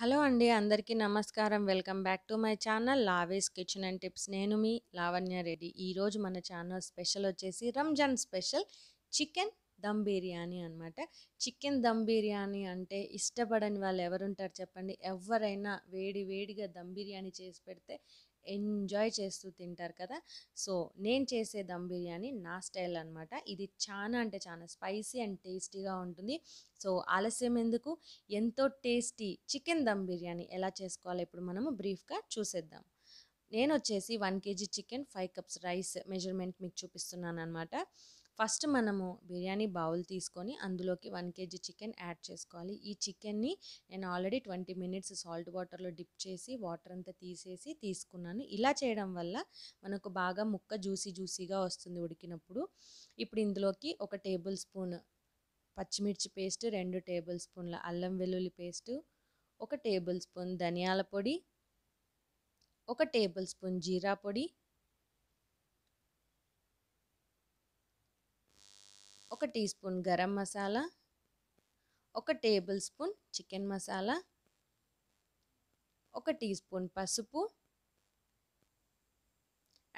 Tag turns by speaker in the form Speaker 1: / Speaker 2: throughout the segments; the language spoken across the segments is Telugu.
Speaker 1: హలో అండి అందరికీ నమస్కారం welcome back to my channel Lavy's kitchen and tips నేను మీ లావణ్య రెడ్డి ఈరోజు మన ఛానల్ స్పెషల్ వచ్చేసి రంజాన్ స్పెషల్ చికెన్ దమ్ బిర్యానీ అనమాట చికెన్ దమ్ బిర్యానీ అంటే ఇష్టపడని వాళ్ళు ఎవరుంటారు చెప్పండి ఎవరైనా వేడి వేడిగా దమ్ బిర్యానీ చేసి పెడితే ఎంజాయ్ చేస్తూ తింటారు కదా సో నేను చేసే దమ్ బిర్యానీ నా స్టైల్ అనమాట ఇది చాలా అంటే చాలా స్పైసీ అండ్ టేస్టీగా ఉంటుంది సో ఆలస్యం ఎందుకు ఎంతో టేస్టీ చికెన్ దమ్ బిర్యానీ ఎలా చేసుకోవాలో ఇప్పుడు మనము బ్రీఫ్గా చూసేద్దాం నేను వచ్చేసి one KG chicken five cups rice measurement మీకు చూపిస్తున్నాను అనమాట ఫస్ట్ మనము బిర్యానీ బౌల్ తీసుకొని అందులోకి వన్ కేజీ చికెన్ యాడ్ చేసుకోవాలి ఈ చికెన్ని నేను ఆల్రెడీ ట్వంటీ మినిట్స్ సాల్ట్ వాటర్లో డిప్ చేసి వాటర్ అంతా తీసేసి తీసుకున్నాను ఇలా చేయడం వల్ల మనకు బాగా ముక్క జ్యూసీ జ్యూసీగా వస్తుంది ఉడికినప్పుడు ఇప్పుడు ఇందులోకి ఒక టేబుల్ స్పూన్ పచ్చిమిర్చి పేస్ట్ రెండు టేబుల్ స్పూన్ల అల్లం వెల్లుల్లి పేస్ట్ ఒక టేబుల్ స్పూన్ ధనియాల పొడి ఒక టేబుల్ స్పూన్ జీరా పొడి ఒక టీ స్పూన్ గరం మసాలా ఒక టేబుల్ స్పూన్ చికెన్ మసాలా ఒక టీ స్పూన్ పసుపు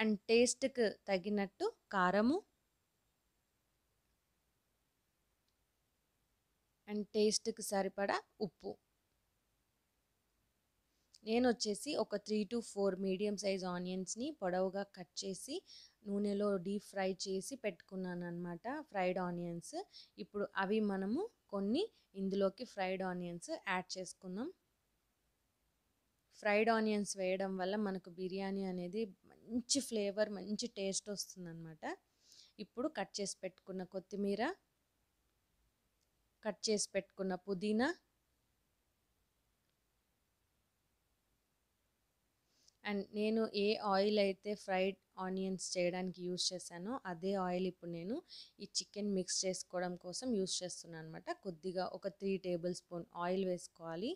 Speaker 1: అండ్ టేస్ట్కి తగినట్టు కారము అండ్ టేస్ట్కి సరిపడా ఉప్పు నేను వచ్చేసి ఒక three to four medium size ఆనియన్స్ని పొడవుగా కట్ చేసి నూనెలో డీప్ ఫ్రై చేసి పెట్టుకున్నాను అనమాట ఫ్రైడ్ ఆనియన్స్ ఇప్పుడు అవి మనము కొన్ని ఇందులోకి ఫ్రైడ్ ఆనియన్స్ యాడ్ చేసుకుందాం ఫ్రైడ్ ఆనియన్స్ వేయడం వల్ల మనకు బిర్యానీ అనేది మంచి ఫ్లేవర్ మంచి టేస్ట్ వస్తుందన్నమాట ఇప్పుడు కట్ చేసి పెట్టుకున్న కొత్తిమీర కట్ చేసి పెట్టుకున్న పుదీనా అండ్ నేను ఏ ఆయిల్ అయితే ఫ్రైడ్ ఆనియన్స్ చేయడానికి యూస్ చేశానో అదే ఆయిల్ ఇప్పుడు నేను ఈ చికెన్ మిక్స్ చేసుకోవడం కోసం యూస్ చేస్తున్నాను అనమాట కొద్దిగా ఒక త్రీ టేబుల్ స్పూన్ ఆయిల్ వేసుకోవాలి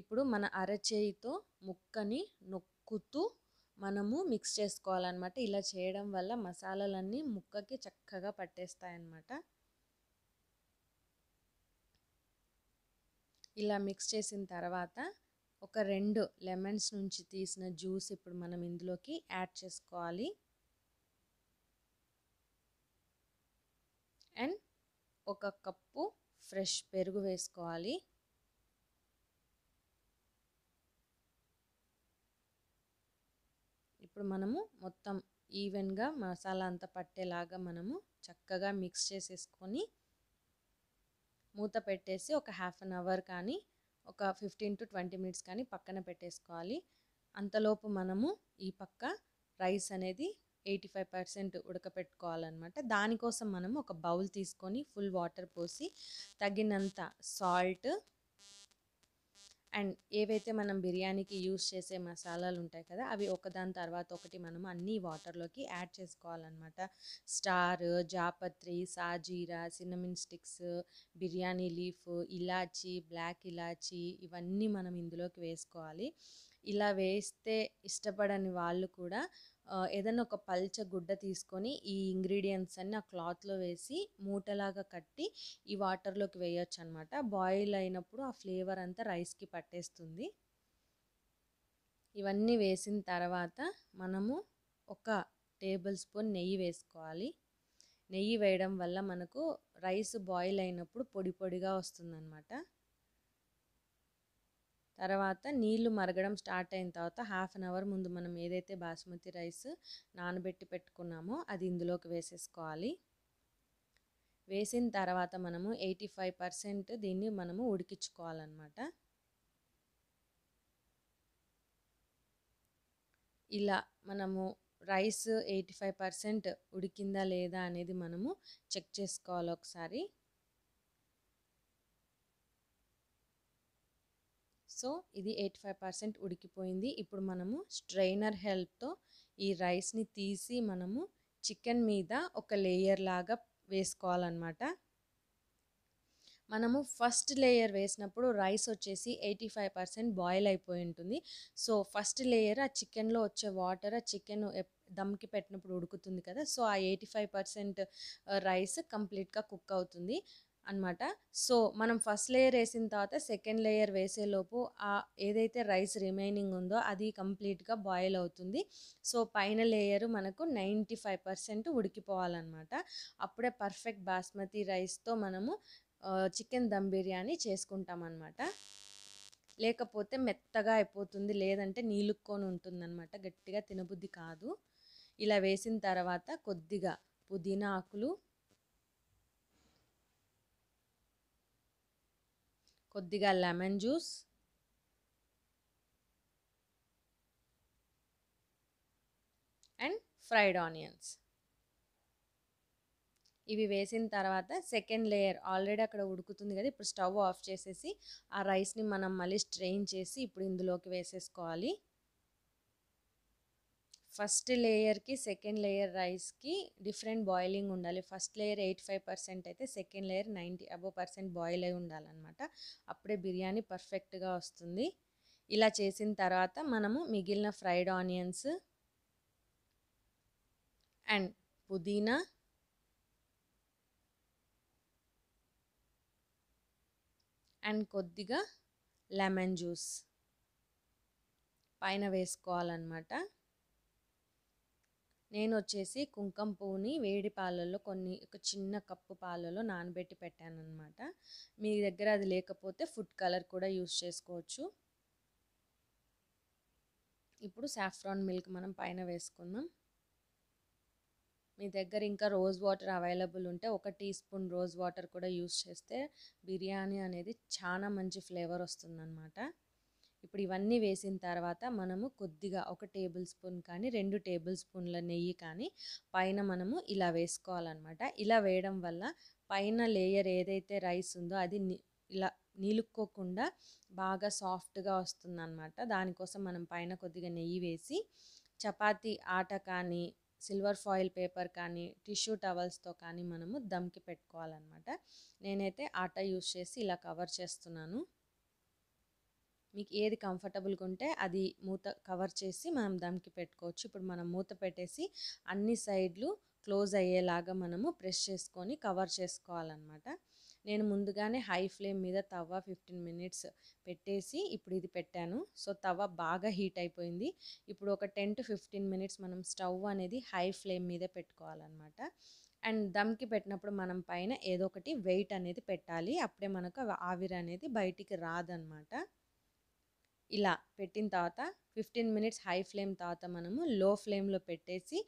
Speaker 1: ఇప్పుడు మన అరచేయితో ముక్కని నొక్కుతూ మనము మిక్స్ చేసుకోవాలన్నమాట ఇలా చేయడం వల్ల మసాలాలన్నీ ముక్కకి చక్కగా పట్టేస్తాయన్నమాట ఇలా మిక్స్ చేసిన తర్వాత ఒక రెండు లెమన్స్ నుంచి తీసిన జ్యూస్ ఇప్పుడు మనం ఇందులోకి యాడ్ చేసుకోవాలి అండ్ ఒక కప్పు ఫ్రెష్ పెరుగు వేసుకోవాలి ఇప్పుడు మనము మొత్తం ఈవెన్గా మసాలా అంతా పట్టేలాగా మనము చక్కగా మిక్స్ చేసేసుకొని మూత పెట్టేసి ఒక హాఫ్ అన్ అవర్ కానీ ఒక ఫిఫ్టీన్ టు ట్వంటీ మినిట్స్ కానీ పక్కన పెట్టేసుకోవాలి అంతలోపు మనము ఈ పక్క రైస్ అనేది ఎయిటీ ఫైవ్ పర్సెంట్ ఉడకపెట్టుకోవాలన్నమాట దానికోసం మనం ఒక బౌల్ తీసుకొని ఫుల్ వాటర్ పోసి తగినంత సాల్ట్ అండ్ ఏవైతే మనం బిర్యానీకి యూస్ చేసే మసాలాలు ఉంటాయి కదా అవి ఒకదాని తర్వాత ఒకటి మనం అన్నీ వాటర్లోకి యాడ్ చేసుకోవాలన్నమాట స్టార్ జాపత్రి సాజీరా సిన్నమిన్ స్టిక్స్ బిర్యానీ లీఫ్ ఇలాచి బ్లాక్ ఇలాచి ఇవన్నీ మనం ఇందులోకి వేసుకోవాలి ఇలా వేస్తే ఇష్టపడని వాళ్ళు కూడా ఏదైనా ఒక పల్చ గుడ్డ తీసుకొని ఈ ఇంగ్రీడియంట్స్ అన్ని ఆ క్లాత్లో వేసి మూటలాగా కట్టి ఈ వాటర్లోకి వేయొచ్చు అనమాట బాయిల్ అయినప్పుడు ఆ ఫ్లేవర్ అంతా రైస్కి పట్టేస్తుంది ఇవన్నీ వేసిన తర్వాత మనము ఒక టేబుల్ స్పూన్ నెయ్యి వేసుకోవాలి నెయ్యి వేయడం వల్ల మనకు రైస్ బాయిల్ అయినప్పుడు పొడి పొడిగా వస్తుందన్నమాట తర్వాత నీళ్లు మరగడం స్టార్ట్ అయిన తర్వాత హాఫ్ అన్ అవర్ ముందు మనం ఏదైతే బాస్మతి రైస్ నానబెట్టి పెట్టుకున్నామో అది ఇందులోకి వేసేసుకోవాలి వేసిన తర్వాత మనము ఎయిటీ ఫైవ్ పర్సెంట్ దీన్ని మనము ఉడికించుకోవాలన్నమాట ఇలా మనము రైస్ ఎయిటీ ఫైవ్ పర్సెంట్ ఉడికిందా లేదా అనేది మనము చెక్ చేసుకోవాలి ఒకసారి సో ఇది ఎయిటీ ఫైవ్ పర్సెంట్ ఉడికిపోయింది ఇప్పుడు మనము స్ట్రైనర్ హెల్ప్తో ఈ రైస్ని తీసి మనము చికెన్ మీద ఒక లేయర్ లాగా వేసుకోవాలన్నమాట మనము ఫస్ట్ లేయర్ వేసినప్పుడు రైస్ వచ్చేసి ఎయిటీ ఫైవ్ పర్సెంట్ బాయిల్ అయిపోయి ఉంటుంది సో ఫస్ట్ లేయర్ ఆ చికెన్లో వచ్చే వాటర్ ఆ చికెన్ దమ్కి పెట్టినప్పుడు ఉడుకుతుంది కదా సో ఆ ఎయిటీ ఫైవ్ పర్సెంట్ రైస్ కంప్లీట్గా కుక్ అవుతుంది అనమాట సో మనం ఫస్ట్ లేయర్ వేసిన తర్వాత సెకండ్ లేయర్ వేసేలోపు ఆ ఏదైతే రైస్ రిమైనింగ్ ఉందో అది కంప్లీట్గా బాయిల్ అవుతుంది సో పైన లేయర్ మనకు నైంటీ ఫైవ్ పర్సెంట్ ఉడికిపోవాలన్నమాట అప్పుడే పర్ఫెక్ట్ బాస్మతి రైస్తో మనము చికెన్ దమ్ బిర్యానీ చేసుకుంటాం లేకపోతే మెత్తగా అయిపోతుంది లేదంటే నీళ్ళుక్కొని ఉంటుందన్నమాట గట్టిగా తినబుద్ధి కాదు ఇలా వేసిన తర్వాత కొద్దిగా పుదీనా ఆకులు కొద్దిగా lemon juice and fried onions ఇవి వేసిన తర్వాత సెకండ్ లేయర్ ఆల్రెడీ అక్కడ ఉడుకుతుంది కదా ఇప్పుడు స్టవ్ ఆఫ్ చేసేసి ఆ రైస్ని మనం మళ్ళీ స్ట్రెయిన్ చేసి ఇప్పుడు ఇందులోకి వేసేసుకోవాలి ఫస్ట్ లేయర్కి సెకండ్ లేయర్ రైస్కి డిఫరెంట్ బాయిలింగ్ ఉండాలి first layer eight five percent అయితే సెకండ్ లేయర్ నైంటీ అబో పర్సెంట్ బాయిల్ అయి ఉండాలన్నమాట అప్పుడే బిర్యానీ పర్ఫెక్ట్గా వస్తుంది ఇలా చేసిన తర్వాత మనము మిగిలిన ఫ్రైడ్ ఆనియన్స్ అండ్ పుదీనా అండ్ కొద్దిగా లెమన్ జ్యూస్ పైన వేసుకోవాలన్నమాట నేను వచ్చేసి కుంకుమ పువ్వుని వేడి పాలల్లో కొన్ని ఒక చిన్న కప్పు పాలలో నానబెట్టి పెట్టాను అనమాట మీ దగ్గర అది లేకపోతే ఫుడ్ కలర్ కూడా యూస్ చేసుకోవచ్చు ఇప్పుడు సాఫ్రాన్ మిల్క్ మనం పైన వేసుకుందాం మీ దగ్గర ఇంకా రోజ్ వాటర్ అవైలబుల్ ఉంటే ఒక టీ స్పూన్ రోజ్ వాటర్ కూడా యూస్ చేస్తే బిర్యానీ అనేది చాలా మంచి ఫ్లేవర్ వస్తుందన్నమాట ఇప్పుడు ఇవన్నీ వేసిన తర్వాత మనము కొద్దిగా ఒక టేబుల్ స్పూన్ కానీ రెండు టేబుల్ స్పూన్ల నెయ్యి కానీ పైన మనము ఇలా వేసుకోవాలన్నమాట ఇలా వేయడం వల్ల పైన లేయర్ ఏదైతే రైస్ ఉందో అది ఇలా నిలుక్కోకుండా బాగా సాఫ్ట్గా వస్తుందన్నమాట దానికోసం మనం పైన కొద్దిగా నెయ్యి వేసి చపాతీ ఆట కానీ సిల్వర్ ఫాయిల్ పేపర్ కానీ టిష్యూ టవల్స్తో కానీ మనము దమ్కి పెట్టుకోవాలన్నమాట నేనైతే ఆట యూస్ చేసి ఇలా కవర్ చేస్తున్నాను మీకు ఏది కంఫర్టబుల్గా ఉంటే అది మూత కవర్ చేసి మనం దమ్కి పెట్టుకోవచ్చు ఇప్పుడు మనం మూత పెట్టేసి అన్ని సైడ్లు క్లోజ్ అయ్యేలాగా మనము ప్రెస్ చేసుకొని కవర్ చేసుకోవాలన్నమాట నేను ముందుగానే హై ఫ్లేమ్ మీద తవ్వ ఫిఫ్టీన్ మినిట్స్ పెట్టేసి ఇప్పుడు ఇది పెట్టాను సో తవ్వ బాగా హీట్ అయిపోయింది ఇప్పుడు ఒక టెన్ టు ఫిఫ్టీన్ మినిట్స్ మనం స్టవ్ అనేది హై ఫ్లేమ్ మీద పెట్టుకోవాలన్నమాట అండ్ దమ్కి పెట్టినప్పుడు మనం పైన ఏదో ఒకటి వెయిట్ అనేది పెట్టాలి అప్పుడే మనకు ఆవిరి అనేది బయటికి రాదనమాట ఇలా పెట్టిన తర్వాత ఫిఫ్టీన్ మినిట్స్ హై ఫ్లేమ్ తర్వాత మనము లో ఫ్లేమ్లో పెట్టేసి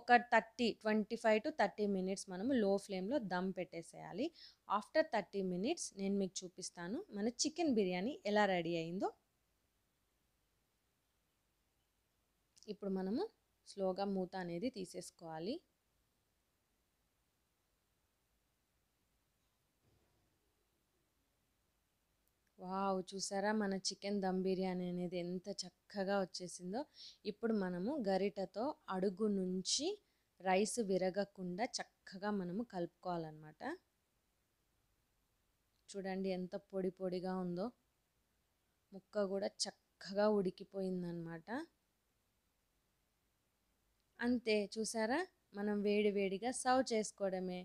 Speaker 1: ఒక thirty twenty five to thirty minutes మనము లో ఫ్లేమ్లో దమ్ పెట్టేసేయాలి ఆఫ్టర్ థర్టీ మినిట్స్ నేను మీకు చూపిస్తాను మన చికెన్ బిర్యానీ ఎలా రెడీ అయిందో ఇప్పుడు మనము స్లోగా మూత అనేది తీసేసుకోవాలి వావ్ చూసారా మన చికెన్ దమ్ బిర్యానీ అనేది ఎంత చక్కగా వచ్చేసిందో ఇప్పుడు మనము గరిటతో అడుగు నుంచి రైస్ విరగకుండా చక్కగా మనము కలుపుకోవాలన్నమాట చూడండి ఎంత పొడి పొడిగా ఉందో ముక్క కూడా చక్కగా ఉడికిపోయిందనమాట అంతే చూసారా మనం వేడివేడిగా సర్వ్ చేసుకోవడమే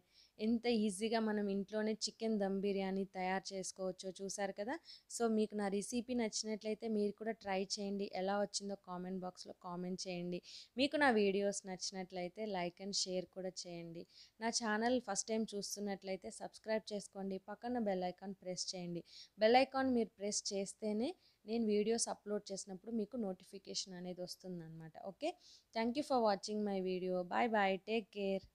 Speaker 1: ఎంత ఈజీగా మనం ఇంట్లోనే చికెన్ దమ్ బిర్యానీ తయారు చేసుకోవచ్చో చూసారు కదా సో మీకు నా రెసిపీ నచ్చినట్లయితే మీరు కూడా ట్రై చేయండి ఎలా వచ్చిందో కామెంట్ బాక్స్లో కామెంట్ చేయండి మీకు నా వీడియోస్ నచ్చినట్లయితే లైక్ అండ్ షేర్ కూడా చేయండి నా ఛానల్ ఫస్ట్ టైం చూస్తున్నట్లయితే సబ్స్క్రైబ్ చేసుకోండి పక్కన బెల్ ఐకాన్ ప్రెస్ చేయండి బెల్ ఐకాన్ మీరు ప్రెస్ చేస్తేనే నేను వీడియోస్ అప్లోడ్ చేసినప్పుడు మీకు నోటిఫికేషన్ అనేది వస్తుందన్నమాట okay thank you for watching my video bye bye take care